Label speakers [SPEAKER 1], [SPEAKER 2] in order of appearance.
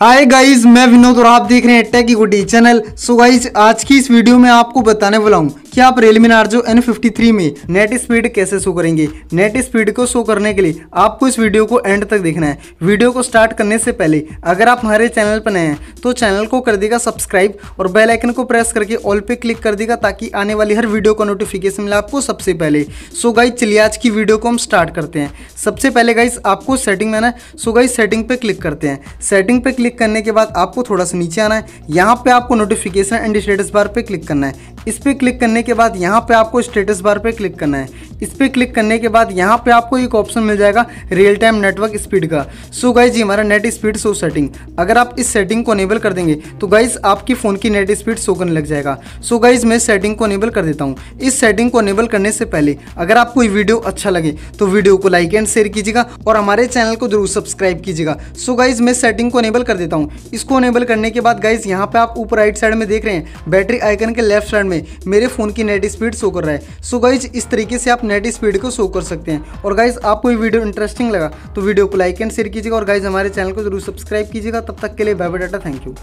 [SPEAKER 1] hi guys मैं विनोद और आप देख रहे हैं टेकी की गुडी चैनल सो गाइज आज की इस वीडियो में आपको बताने वाला हूँ क्या आप रेलमी नार्जो एन में नेट स्पीड कैसे शो करेंगे नेट स्पीड को शो करने के लिए आपको इस वीडियो को एंड तक देखना है वीडियो को स्टार्ट करने से पहले अगर आप हमारे चैनल पर नए हैं तो चैनल को कर देगा सब्सक्राइब और बेल आइकन को प्रेस करके ऑल पे क्लिक कर देगा ताकि आने वाली हर वीडियो का नोटिफिकेशन मिला आपको सबसे पहले सो गाइज चलिए आज की वीडियो को हम स्टार्ट करते हैं सबसे पहले गाइज आपको सेटिंग में आना है सो गाइज सेटिंग पर क्लिक करते हैं सेटिंग पे क्लिक करने के बाद आपको थोड़ा सा नीचे आना है यहाँ पर आपको नोटिफिकेशन एंड स्टेटस बार पे क्लिक करना है इस पर क्लिक करने के बाद यहाँ पे आपको स्टेटस बार पे क्लिक करना है इस पर क्लिक करने के बाद यहाँ पे आपको एक ऑप्शन मिल जाएगा रियल टाइम नेटवर्क स्पीड का सो गाइज ये हमारा नेट स्पीड शो सेटिंग अगर आप इस सेटिंग को अनेबल कर देंगे तो गाइज आपकी फ़ोन की नेट स्पीड शो करने लग जाएगा सो गाइज मैं सेटिंग को अनेबल कर देता हूँ इस सेटिंग को अनेबल करने से पहले अगर आपको ये वीडियो अच्छा लगे तो वीडियो को लाइक एंड शेयर कीजिएगा और हमारे चैनल को जरूर सब्सक्राइब कीजिएगा सो गाइज मैं सेटिंग को अनेबल कर देता हूँ इसको अनेबल करने के बाद गाइज यहाँ पर आप ऊपर राइट साइड में देख रहे हैं बैटरी आइकन के लेफ्ट साइड में मेरे फ़ोन की नेट स्पीड शो कर रहा है सो गाइज इस तरीके से आप नेट स्पीड को शो कर सकते हैं और गाइज आपको ये वीडियो इंटरेस्टिंग लगा तो वीडियो को लाइक एंड शेयर कीजिएगा और गाइज हमारे चैनल को जरूर सब्सक्राइब कीजिएगा तब तक के लिए bye bye data thank you